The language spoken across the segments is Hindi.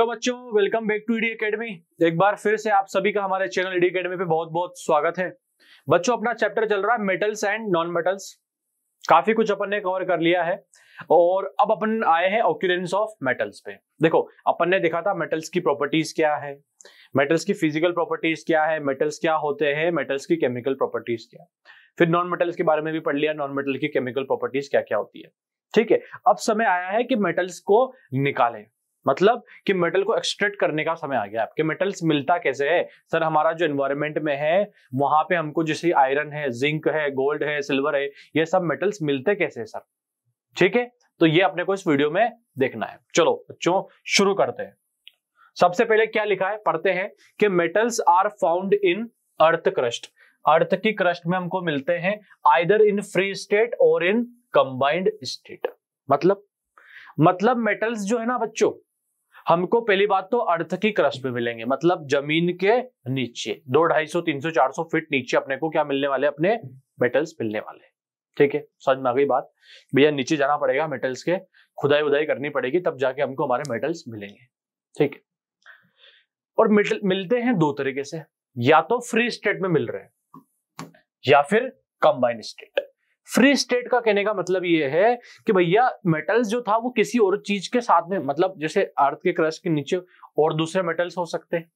हेलो बच्चों welcome back to ED Academy एक बार फिर से आप सभी का हमारे चैनल ईडी एकेडमी पे बहुत बहुत स्वागत है बच्चों अपना चैप्टर चल रहा है मेटल्स एंड नॉन मेटल्स काफी कुछ अपन ने कवर कर लिया है और अब अपन आए हैं ऑक्यूरेंस ऑफ मेटल्स पे देखो अपन ने देखा था मेटल्स की प्रॉपर्टीज क्या है मेटल्स की फिजिकल प्रॉपर्टीज क्या है मेटल्स क्या होते हैं मेटल्स की केमिकल प्रॉपर्टीज क्या फिर नॉन मेटल्स के बारे में भी पढ़ लिया नॉन मेटल की केमिकल प्रॉपर्टीज क्या क्या होती है ठीक है अब समय आया है कि मेटल्स को निकालें मतलब कि मेटल को एक्सट्रेक्ट करने का समय आ गया आपके मेटल्स मिलता कैसे है सर हमारा जो एनवायरमेंट में है वहां पे हमको जैसे आयरन है जिंक है गोल्ड है सिल्वर है ये सब मेटल्स मिलते कैसे है सर ठीक है तो ये अपने को इस वीडियो में देखना है चलो बच्चों शुरू करते हैं सबसे पहले क्या लिखा है पढ़ते हैं कि metals are found in earth crust earth की क्रस्ट में हमको मिलते हैं आइदर इन फ्री स्टेट और इन कंबाइंड स्टेट मतलब मतलब मेटल्स जो है ना बच्चों हमको पहली बात तो अर्थ की क्रस्ट पे मिलेंगे मतलब जमीन के नीचे दो ढाई सौ तीन सौ चार सौ फीट नीचे अपने को क्या मिलने वाले अपने मेटल्स मिलने वाले ठीक है समझ में आ गई बात भैया नीचे जाना पड़ेगा मेटल्स के खुदाई उदाई करनी पड़ेगी तब जाके हमको हमारे मेटल्स मिलेंगे ठीक है और मेटल मिलते हैं दो तरीके से या तो फ्री स्टेट में मिल रहे हैं या फिर कंबाइंड स्टेट फ्री स्टेट का कहने का मतलब ये है कि भैया मेटल्स जो था वो किसी और चीज के साथ में मतलब जैसे अर्थ के क्रस्ट के नीचे और दूसरे मेटल्स हो सकते हैं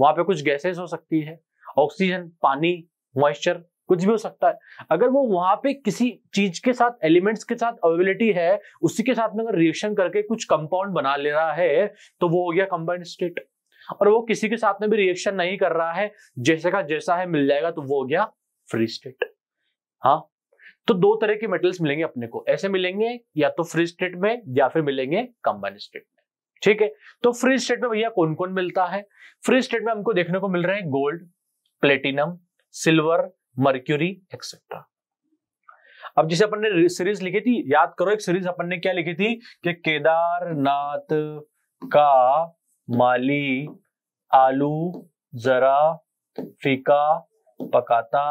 वहां पे कुछ गैसेस हो सकती है ऑक्सीजन पानी मॉइस्चर कुछ भी हो सकता है अगर वो वहां पे किसी चीज के साथ एलिमेंट्स के साथ अवेबिलिटी है उसी के साथ में अगर रिएक्शन करके कुछ कंपाउंड बना ले रहा है तो वो हो गया कंबाइंड स्टेट और वो किसी के साथ में भी रिएक्शन नहीं कर रहा है जैसे का जैसा है मिल जाएगा तो वो हो गया फ्री स्टेट हाँ तो दो तरह के मेटल्स मिलेंगे अपने को ऐसे मिलेंगे या तो फ्री स्टेट में या फिर मिलेंगे कंबाइन स्टेट में ठीक है तो फ्री स्टेट में भैया कौन कौन मिलता है फ्री स्टेट में हमको देखने को मिल रहे हैं gold platinum silver mercury etcetera अब जिसे अपन ने सीरीज लिखी थी याद करो एक सीरीज अपन ने क्या लिखी थी कि केदारनाथ का माली आलू जरा फीका पकाता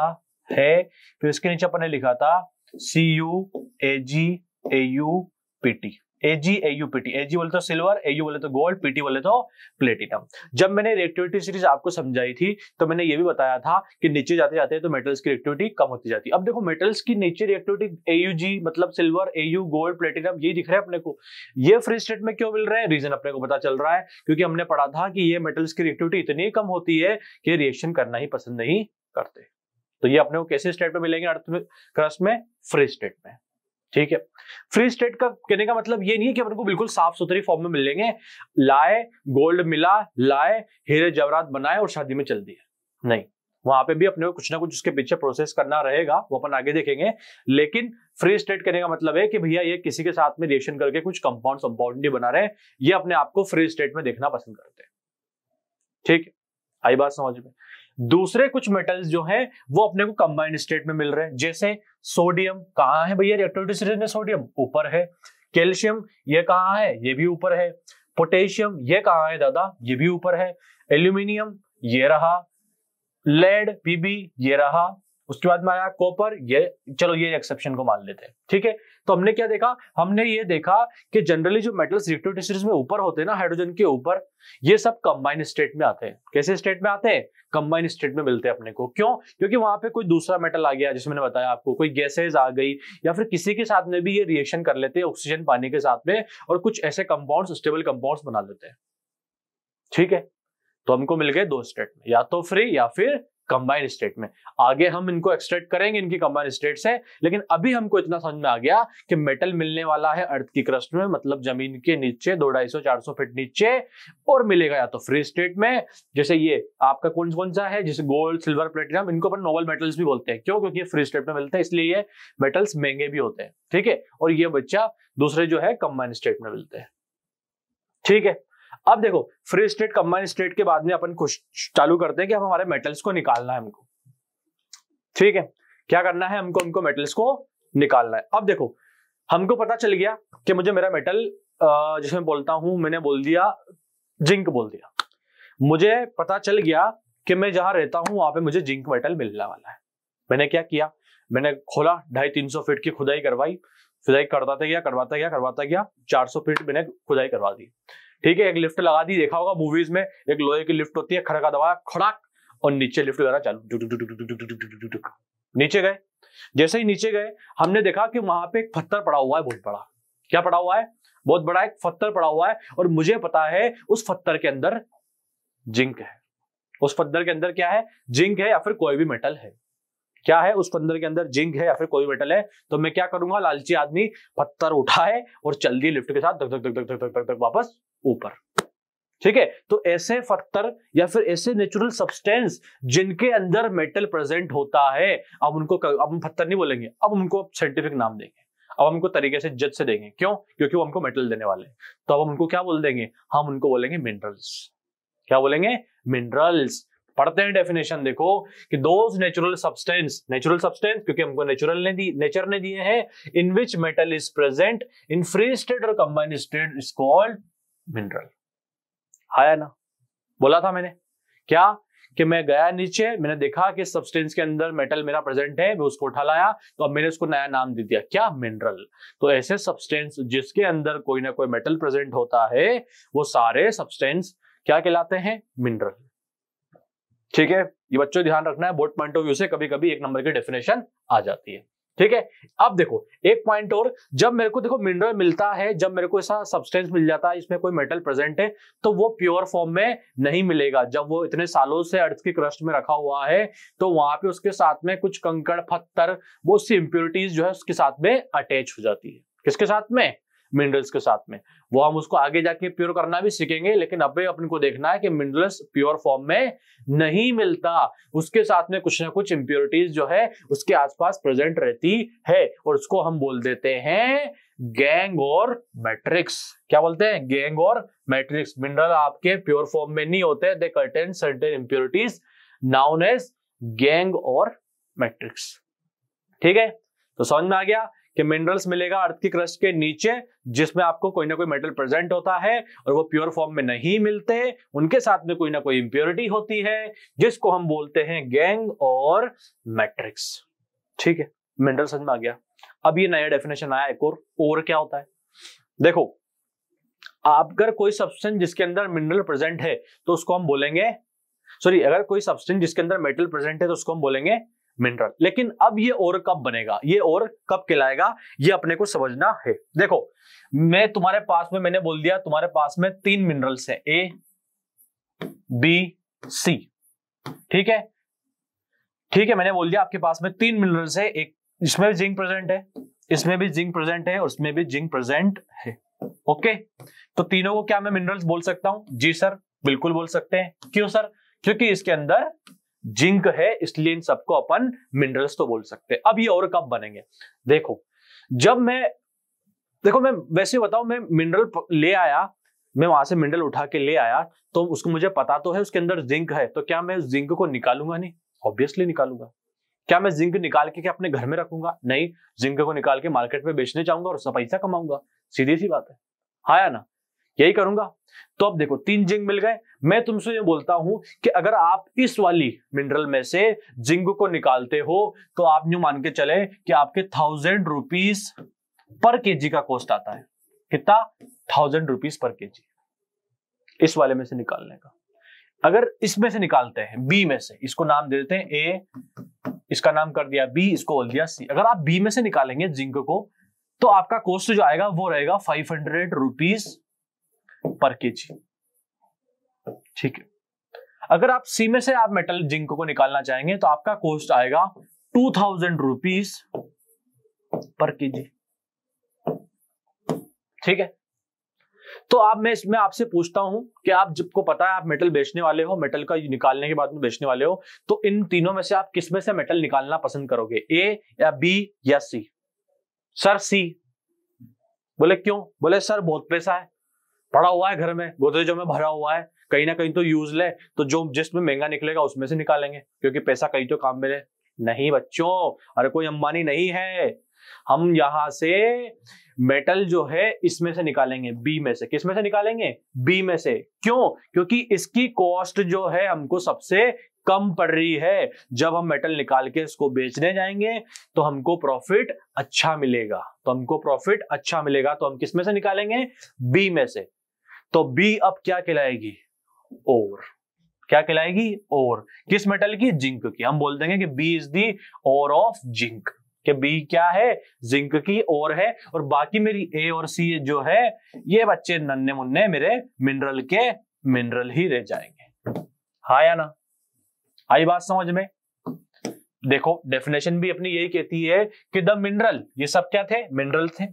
है फिर इसके नीचे अपन ने लिखा था C U A G A U P T T A AG बोले तो सिल्वर एयू बोले तो गोल्ड पीटी बोले तो प्लेटिनम जब मैंने रिएक्टिविटी सीरीज आपको समझाई थी तो मैंने ये भी बताया था कि नीचे जाते जाते तो मेटल्स की रिएक्टिविटी कम होती जाती है अब देखो मेटल्स की नीचे रिएक्टिविटी जी मतलब सिल्वर एयू गोल्ड प्लेटिनम ये दिख रहा है अपने को ये फ्री स्टेट में क्यों मिल रहा है रीजन अपने को पता चल रहा है क्योंकि हमने पढ़ा था कि ये मेटल्स की रिएक्टिविटी इतनी कम होती है कि रिएक्शन करना ही पसंद नहीं करते तो ये अपने को कैसे स्टेट में मिलेंगे अर्थ क्रस्ट में फ्री स्टेट में ठीक है फ्री स्टेट का कहने का मतलब ये नहीं है कि अपने को बिल्कुल साफ सुथरी फॉर्म में मिलेंगे लाए गोल्ड मिला लाए हीरे जवरात बनाए और शादी में चल दिया नहीं वहां पे भी अपने को कुछ ना कुछ उसके पीछे प्रोसेस करना रहेगा वो अपन आगे देखेंगे लेकिन फ्री स्टेट कहने का मतलब है कि भैया ये किसी के साथ में रिएक्शन करके कुछ कंपाउंड कंपाउंड नहीं बना रहे हैं ये अपने आप को फ्री स्टेट में देखना पसंद करते हैं ठीक है आई बात समझ में दूसरे कुछ मेटल्स जो हैं वो अपने को कंबाइंड स्टेट में मिल रहे हैं जैसे सोडियम कहाँ है भैया रिएक्टिविटी सीरीज में सोडियम ऊपर है कैल्शियम ये कहाँ है ये भी ऊपर है पोटेशियम ये कहाँ है दादा ये भी ऊपर है एल्यूमिनियम ये रहा लेड पीबी ये रहा उसके बाद में आया कॉपर ये चलो ये एक्सेप्शन को मान लेते हैं ठीक है तो हमने क्या देखा हमने ये देखा कि जनरली जो मेटल्स रिएक्टिव में ऊपर होते हैं ना हाइड्रोजन के ऊपर ये सब कंबाइन स्टेट में आते हैं कैसे स्टेट में आते हैं कंबाइन स्टेट में मिलते हैं अपने को क्यों क्योंकि वहां पे कोई दूसरा मेटल आ गया जैसे मैंने बताया आपको कोई गैसेज आ गई या फिर किसी के साथ में भी ये रिएक्शन कर लेते हैं ऑक्सीजन पानी के साथ में और कुछ ऐसे कंपाउंड स्टेबल कंपाउंड बना लेते हैं ठीक है तो हमको मिल गए दो स्टेट में या तो फ्री या फिर कंबाइन स्टेट में आगे हम इनको एक्सट्रैक्ट करेंगे इनकी कंबाइन स्टेट से लेकिन अभी हमको इतना समझ में आ गया कि मेटल मिलने वाला है अर्थ की क्रस्ट में मतलब जमीन के नीचे दो ढाई सौ चार सौ फीट नीचे और मिलेगा या तो फ्री स्टेट में जैसे ये आपका कौन कौन सा है जैसे गोल्ड सिल्वर प्लेटिनम इनको अपन नोबल मेटल्स भी बोलते हैं क्यों क्योंकि फ्री स्टेट में मिलते हैं इसलिए ये मेटल्स महंगे भी होते हैं ठीक है और ये बच्चा दूसरे जो है कंबाइन स्टेट में मिलते हैं ठीक है अब देखो फ्री स्टेट कंबाइन स्टेट के बाद में अपन चालू करते हैं कि हम हमारे मेटल्स को निकालना है हमको ठीक है क्या करना है हमको हमको मेटल्स को निकालना है अब देखो हमको पता चल गया कि मुझे मेरा मेटल जिसमें बोलता हूं मैंने बोल दिया जिंक बोल दिया मुझे पता चल गया कि मैं जहां रहता हूं वहां पे मुझे जिंक मेटल मिलने वाला है मैंने क्या किया मैंने खोला ढाई तीन सौ फीट की खुदाई करवाई खुदाई करवाता गया करवाता गया करवाता गया चार सौ फीट मैंने खुदाई करवा दी ठीक है एक लिफ्ट लगा दी देखा होगा मूवीज में एक लोहे की लिफ्ट होती है खड़का दबाया खड़ाक और नीचे लिफ्ट वगैरह चालू नीचे गए जैसे ही नीचे गए हमने देखा कि वहां पे एक पत्थर पड़ा हुआ है बहुत बड़ा क्या पड़ा हुआ है बहुत बड़ा एक पत्थर पड़ा हुआ है और मुझे पता है उस पत्थर के अंदर जिंक है उस पत्थर के अंदर क्या है जिंक है या फिर कोई भी मेटल है क्या है उस पंद्रह के अंदर जिंक है या फिर कोई मेटल है तो मैं क्या करूंगा लालची आदमी पत्थर उठाए और चल दिए लिफ्ट के साथ धक धक धक धक धक धक धक वापस ऊपर ठीक है तो ऐसे पत्थर या फिर ऐसे नेचुरल सब्सटेंस जिनके अंदर मेटल प्रेजेंट होता है अब उनको अब हम पत्थर नहीं बोलेंगे अब उनको साइंटिफिक नाम देंगे अब हम उनको तरीके से जज से देंगे क्यों क्योंकि वो हमको मेटल देने वाले हैं तो अब हम उनको क्या बोल देंगे हम उनको बोलेंगे मिनरल्स क्या बोलेंगे मिनरल्स पढ़ते हैं डेफिनेशन देखो कि those natural substance natural substance क्योंकि हमको नेचुरल ने दी नेचर ने दिए हैं in which metal is present in free state और combine state is called mineral आया ना बोला था मैंने क्या कि मैं गया नीचे मैंने देखा कि सब्सटेंस के अंदर मेटल मेरा प्रेजेंट है मैं उसको उठा लाया तो अब मैंने उसको नया नाम दे दिया क्या मिनरल तो ऐसे सब्सटेंस जिसके अंदर कोई ना कोई मेटल प्रेजेंट होता है वो सारे सब्सटेंस क्या कहलाते हैं मिनरल ठीक है ये बच्चों ध्यान रखना है बोर्ड पॉइंट ऑफ व्यू से कभी कभी एक नंबर की डेफिनेशन आ जाती है ठीक है अब देखो एक पॉइंट और जब मेरे को देखो मिनरल मिलता है जब मेरे को ऐसा सब्सटेंस मिल जाता है इसमें कोई मेटल प्रेजेंट है तो वो प्योर फॉर्म में नहीं मिलेगा जब वो इतने सालों से अर्थ की क्रस्ट में रखा हुआ है तो वहां पे उसके साथ में कुछ कंकड़ पत्थर वो उसकी इंप्योरिटीज जो है उसके साथ में अटैच हो जाती है किसके साथ में मिनरल्स के साथ में वो हम उसको आगे जाके प्योर करना भी सीखेंगे लेकिन अब अपने को देखना है कि मिनरल्स प्योर फॉर्म में नहीं मिलता उसके साथ में कुछ ना कुछ इंप्योरिटीज जो है उसके आसपास प्रेजेंट रहती है और उसको हम बोल देते हैं गैंग और मैट्रिक्स क्या बोलते हैं गैंग और मैट्रिक्स मिनरल आपके प्योर फॉर्म में नहीं होते they contain certain impurities known as gangue और मैट्रिक्स ठीक है तो समझ में आ गया कि मिनरल्स मिलेगा अर्थ की क्रस्ट के नीचे जिसमें आपको कोई ना कोई मेटल प्रेजेंट होता है और वो प्योर फॉर्म में नहीं मिलते उनके साथ में कोई ना कोई इंप्योरिटी होती है जिसको हम बोलते हैं गैंग और मैट्रिक्स ठीक है मिनरल समझ में आ गया अब ये नया डेफिनेशन आया एक और और क्या होता है देखो अगर कोई सब्सटेंस जिसके अंदर मिनरल प्रेजेंट है तो उसको हम बोलेंगे सॉरी अगर कोई सब्सटेंस जिसके अंदर मेटल प्रेजेंट है तो उसको हम बोलेंगे मिनरल लेकिन अब ये और कब बनेगा ये और कब कहलाएगा ये अपने को समझना है देखो मैं तुम्हारे पास में मैंने बोल दिया तुम्हारे पास में तीन मिनरल्स है ए बी सी ठीक है ठीक है मैंने बोल दिया आपके पास में तीन मिनरल्स है एक इसमें भी जिंक प्रेजेंट है इसमें भी जिंक प्रेजेंट है और इसमें भी जिंक प्रेजेंट है ओके तो तीनों को क्या मैं मिनरल्स बोल सकता हूं जी सर बिल्कुल बोल सकते हैं क्यों सर क्योंकि इसके अंदर जिंक है इसलिए इन सबको अपन मिनरल्स तो बोल सकते हैं अब ये और कब बनेंगे देखो जब मैं देखो मैं वैसे बताऊं मैं मिनरल ले आया मैं वहां से मिनरल उठा के ले आया तो उसको मुझे पता तो है उसके अंदर जिंक है तो क्या मैं उस जिंक को निकालूंगा नहीं ऑब्वियसली निकालूंगा क्या मैं जिंक निकाल के क्या अपने घर में रखूंगा नहीं जिंक को निकाल के मार्केट में बेचने जाऊंगा और उसका पैसा कमाऊंगा सीधी सी बात है हाँ ना यही करूंगा तो अब देखो तीन जिंक मिल गए मैं तुमसे ये बोलता हूं कि अगर आप इस वाली मिनरल में से जिंक को निकालते हो तो आप यू मान के चले कि आपके थाउजेंड रुपीज पर केजी का कॉस्ट आता है कितना थाउजेंड रुपीज पर केजी इस वाले में से निकालने का अगर इसमें से निकालते हैं बी में से इसको नाम दे देते हैं ए इसका नाम कर दिया बी इसको बोल दिया सी अगर आप बी में से निकालेंगे जिंक को तो आपका कॉस्ट जो आएगा वो रहेगा फाइव हंड्रेड रुपीज पर के जी ठीक है अगर आप सी में से आप मेटल जिंक को निकालना चाहेंगे तो आपका कोस्ट आएगा टू थाउजेंड रुपीज पर के जी ठीक है तो आप मैं इसमें आपसे पूछता हूं कि आप जिसको पता है आप मेटल बेचने वाले हो मेटल का निकालने के बाद में बेचने वाले हो तो इन तीनों में से आप किस में से मेटल निकालना पसंद करोगे ए या बी या सी सर सी बोले क्यों बोले सर बहुत पैसा है पड़ा हुआ है घर में गोदरेजों तो में भरा हुआ है कहीं ना कहीं तो यूज ले तो जो जिसमें महंगा निकलेगा उसमें से निकालेंगे क्योंकि पैसा कहीं तो काम में ले नहीं बच्चों अरे कोई अंबानी नहीं है हम यहां से मेटल जो है इसमें से निकालेंगे बी में से किस में से निकालेंगे बी में से क्यों क्योंकि इसकी कॉस्ट जो है हमको सबसे कम पड़ रही है जब हम मेटल निकाल के इसको बेचने जाएंगे तो हमको प्रॉफिट अच्छा मिलेगा तो हमको प्रॉफिट अच्छा मिलेगा तो हम किसमें से निकालेंगे बी में से तो बी अब क्या कहलाएगी और क्या कहलाएगी और किस मेटल की जिंक की हम बोल देंगे कि बी इज दी और ऑफ जिंक कि बी क्या है जिंक की और है और बाकी मेरी ए और सी जो है ये बच्चे नन्ने मुन्ने मेरे मिनरल के मिनरल ही रह जाएंगे हा या ना आई बात समझ में देखो डेफिनेशन भी अपनी यही कहती है कि द मिनरल ये सब क्या थे मिनरल थे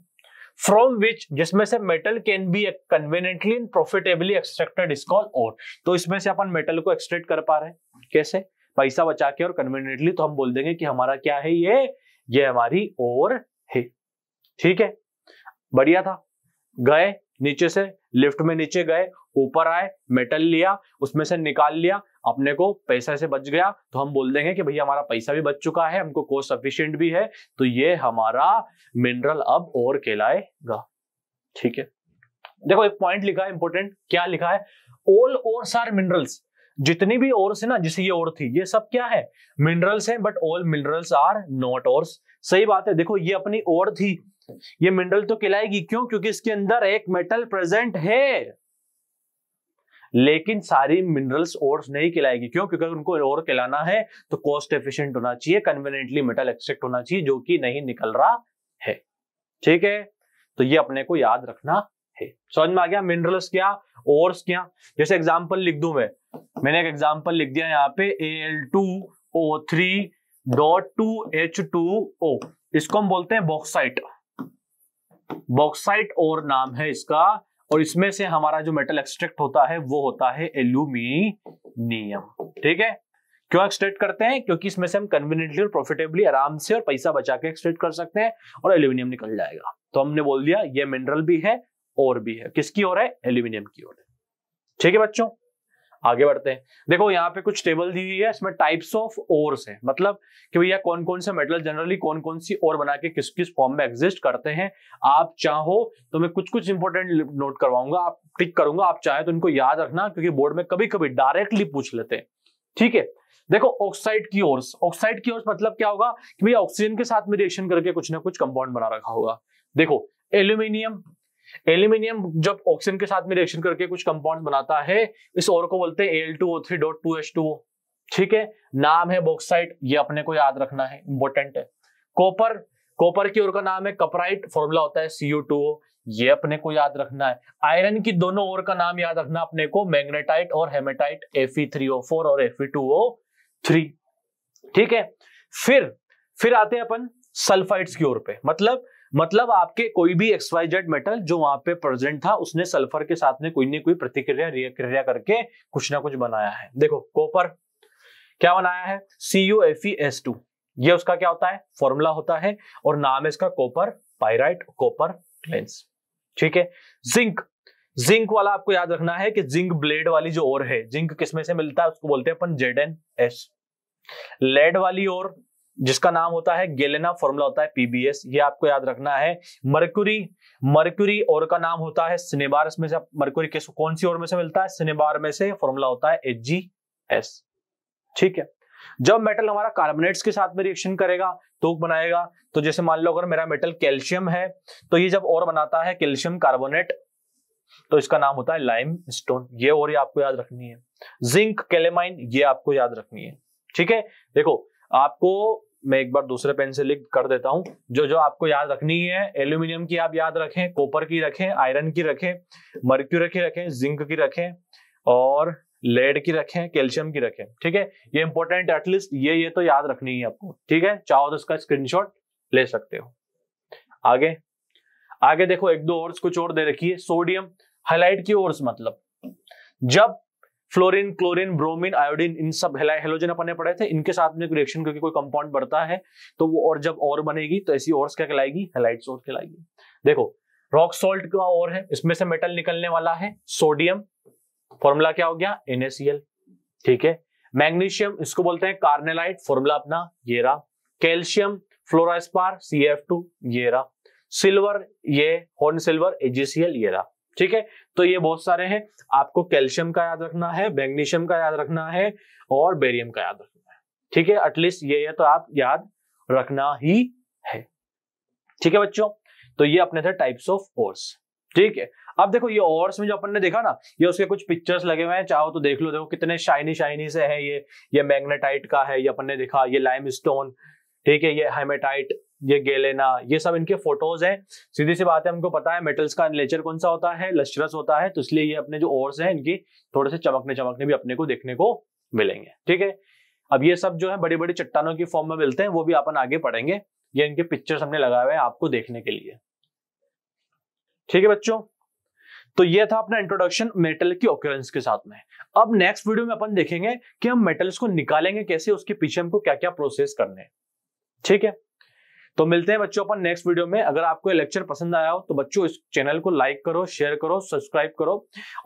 फ्रॉम विच जिसमें से metal can be conveniently and profitably extracted is ore तो इसमें से अपन मेटल को एक्सट्रेक्ट कर पा रहे हैं कैसे पैसा बचा के और कन्वीनियंटली तो हम बोल देंगे कि हमारा क्या है ये ये हमारी और है ठीक है बढ़िया था गए नीचे से लिफ्ट में नीचे गए ऊपर आए मेटल लिया उसमें से निकाल लिया अपने को पैसा से बच गया तो हम बोल देंगे कि भैया हमारा पैसा भी बच चुका है हमको कोस्ट सफिशियंट भी है तो ये हमारा मिनरल अब और कहलाएगा ठीक है देखो एक पॉइंट लिखा है इंपोर्टेंट क्या लिखा है ऑल ओर्स आर मिनरल्स जितनी भी ओर्स है ना जिसे ये और थी ये सब क्या है मिनरल्स हैं but all minerals are not ores सही बात है देखो ये अपनी और थी ये मिनरल तो कहलाएगी क्यों क्योंकि इसके अंदर एक मेटल प्रेजेंट है लेकिन सारी मिनरल्स और नहीं खिलाएगी क्यों क्योंकि उनको और खिलाना है तो कॉस्ट एफिशियंट होना चाहिए कन्वीनियंटली मेटल एक्सट्रैक्ट होना चाहिए जो कि नहीं निकल रहा है ठीक है तो ये अपने को याद रखना है समझ में आ गया मिनरल्स क्या और क्या जैसे एग्जाम्पल लिख दू मैं मैंने एक एग्जाम्पल लिख दिया यहाँ पे A L two O three dot two H two O इसको हम बोलते हैं बॉक्साइट बॉक्साइट और नाम है इसका और इसमें से हमारा जो मेटल एक्सट्रैक्ट होता है वो होता है एल्यूमिनियम ठीक है क्यों एक्सट्रेक्ट करते हैं क्योंकि इसमें से हम कन्वीनियंटली और प्रॉफिटेबली आराम से और पैसा बचा के एक्सट्रेक्ट कर सकते हैं और एल्यूमिनियम निकल जाएगा तो हमने बोल दिया ये मिनरल भी है और भी है किसकी ओर है एल्यूमिनियम की ओर ठीक है बच्चों आगे बढ़ते हैं देखो यहाँ पे कुछ टेबल दी हुई है इसमें टाइप्स ऑफ ओर्स है मतलब कि भैया कौन कौन से मेटल जनरली कौन कौन सी ओर बना के किस किस फॉर्म में एग्जिस्ट करते हैं आप चाहो तो मैं कुछ कुछ इंपोर्टेंट नोट करवाऊंगा आप टिक करूंगा आप चाहे तो इनको याद रखना क्योंकि बोर्ड में कभी कभी डायरेक्टली पूछ लेते हैं ठीक है देखो ऑक्साइड की ओर्स ऑक्साइड की ओर्स मतलब क्या होगा कि भैया ऑक्सीजन के साथ में रिएक्शन करके कुछ ना कुछ कंपाउंड बना रखा होगा देखो एल्यूमिनियम एल्यूमिनियम जब ऑक्सीजन के साथ में रिएक्शन करके कुछ कंपाउंड बनाता है इस और को बोलते हैं L two O three dot two H two ठीक है नाम है बॉक्साइट ये अपने को याद रखना है इंपॉर्टेंट है कॉपर कॉपर की ओर का नाम है कपराइट फॉर्मूला होता है सीयू टू ये अपने को याद रखना है आयरन की दोनों ओर का नाम याद रखना अपने को मैग्नेटाइट और hematite F E three O four और एफी टू ओ थ्री ठीक है फिर फिर आते हैं अपन सल्फाइड्स की ओर पे मतलब मतलब आपके कोई भी एक्सवाइजेड मेटल जो वहां पे प्रेजेंट था उसने सल्फर के साथ में कोई ना कोई प्रतिक्रिया क्रिया करके कुछ ना कुछ बनाया है देखो कॉपर क्या बनाया है C U F S two ये उसका क्या होता है फॉर्मूला होता है और नाम है इसका कॉपर पाइराइट कॉपर क्लेंस ठीक है जिंक जिंक वाला आपको याद रखना है कि जिंक ब्लेड वाली जो ओर है जिंक किसमें से मिलता है उसको बोलते हैं अपन जेड एन एस लेड वाली ओर जिसका नाम होता है गेलेना फॉर्मूला होता है पीबीएस ये आपको याद रखना है मर्क्यूरी मर्क्यूरी और का नाम होता है सिनेबार इसमें से मर्क्यूरी किस कौन सी और में से मिलता है सिनेबार में से फॉर्मूला होता है एच जी एस ठीक है जब मेटल हमारा कार्बोनेट्स के साथ में रिएक्शन करेगा तो बनाएगा तो जैसे मान लो अगर मेरा मेटल कैल्शियम है तो ये जब और बनाता है कैल्शियम कार्बोनेट तो इसका नाम होता है लाइम स्टोन ये और ये आपको याद रखनी है जिंक कैलेमाइन ये आपको याद रखनी है ठीक है देखो आपको मैं एक बार दूसरे पेन से लिख कर देता हूं जो जो आपको याद रखनी है एल्यूमिनियम की आप याद रखें कॉपर की रखें आयरन की रखें मर्क्यूर की रखें जिंक की रखें और लेड की रखें कैल्शियम की रखें ठीक है ये इंपॉर्टेंट एटलीस्ट ये ये तो याद रखनी है आपको ठीक है चाहो तो इसका स्क्रीनशॉट ले सकते हो आगे आगे देखो एक दो और कुछ और दे रखिए सोडियम हाईलाइट की ओर्स मतलब जब फ्लोरिन क्लोरिन ब्रोमिन आयोडीन इन सब हेलोजन अपने पढ़े थे इनके साथ में रिएक्शन करके कोई कंपाउंड बढ़ता है तो वो और जब और बनेगी तो ऐसी और क्या कहलाएगी हेलाइट और कहलाएगी देखो रॉक सोल्ट का और है इसमें से मेटल निकलने वाला है सोडियम फॉर्मूला क्या हो गया एनएसएल ठीक है मैग्नीशियम इसको बोलते हैं कार्नेलाइट फॉर्मूला अपना ये रहा calcium fluorspar C F two ये रहा सिल्वर ये हॉर्न सिल्वर एजीसीएल ये रहा ठीक है तो ये बहुत सारे हैं आपको कैल्शियम का याद रखना है मैग्नीशियम का याद रखना है और बेरियम का याद रखना है ठीक है एटलीस्ट ये है तो आप याद रखना ही है ठीक है बच्चों तो ये अपने थे टाइप्स ऑफ ओर्स ठीक है अब देखो ये ओर्स में जो अपन ने देखा ना ये उसके कुछ पिक्चर्स लगे हुए हैं चाहो तो देख लो देखो कितने शाइनी शाइनी से है ये ये मैग्नेटाइट का है ये अपन ने देखा ये लाइम ठीक है ये हेमेटाइट ये गेलेना ये सब इनके फोटोज हैं सीधी सी बात है हमको पता है मेटल्स का नेचर कौन सा होता है लश्चरस होता है तो इसलिए ये अपने जो ओर्स हैं इनकी थोड़े से चमकने चमकने भी अपने को देखने को मिलेंगे ठीक है अब ये सब जो है बड़ी बड़ी चट्टानों की फॉर्म में मिलते हैं वो भी अपन आगे पढ़ेंगे ये इनके पिक्चर्स हमने लगाए हुए हैं आपको देखने के लिए ठीक है बच्चों तो ये था अपना इंट्रोडक्शन मेटल की ऑक्यूरेंस के साथ में अब नेक्स्ट वीडियो में अपन देखेंगे कि हम मेटल्स को निकालेंगे कैसे उसके पीछे हमको क्या क्या प्रोसेस करने हैं ठीक है तो मिलते हैं बच्चों अपन नेक्स्ट वीडियो में अगर आपको ये लेक्चर पसंद आया हो तो बच्चों इस चैनल को लाइक करो शेयर करो सब्सक्राइब करो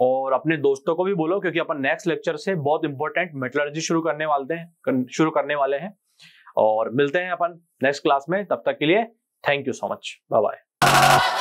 और अपने दोस्तों को भी बोलो क्योंकि अपन नेक्स्ट लेक्चर से बहुत इंपॉर्टेंट मेटोलॉजी शुरू करने वाले हैं शुरू करने वाले हैं और मिलते हैं अपन नेक्स्ट क्लास में तब तक के लिए thank you so much bye bye